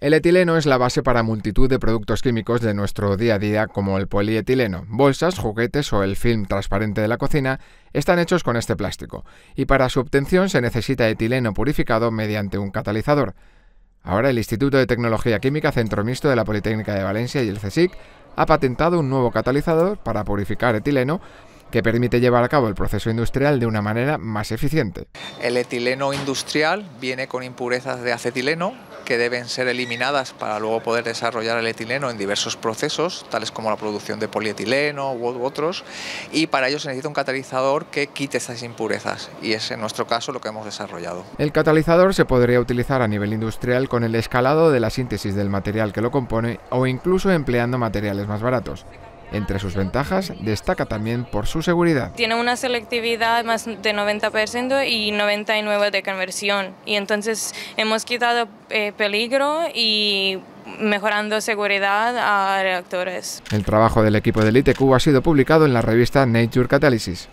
El etileno es la base para multitud de productos químicos de nuestro día a día como el polietileno. Bolsas, juguetes o el film transparente de la cocina están hechos con este plástico y para su obtención se necesita etileno purificado mediante un catalizador. Ahora el Instituto de Tecnología Química Centro Mixto de la Politécnica de Valencia y el CSIC ha patentado un nuevo catalizador para purificar etileno que permite llevar a cabo el proceso industrial de una manera más eficiente. El etileno industrial viene con impurezas de acetileno que deben ser eliminadas para luego poder desarrollar el etileno en diversos procesos, tales como la producción de polietileno u otros, y para ello se necesita un catalizador que quite esas impurezas, y es en nuestro caso lo que hemos desarrollado. El catalizador se podría utilizar a nivel industrial con el escalado de la síntesis del material que lo compone o incluso empleando materiales más baratos. Entre sus ventajas destaca también por su seguridad. Tiene una selectividad más de 90% y 99% de conversión. Y entonces hemos quitado eh, peligro y mejorando seguridad a reactores. El trabajo del equipo del ITQ ha sido publicado en la revista Nature Catalysis.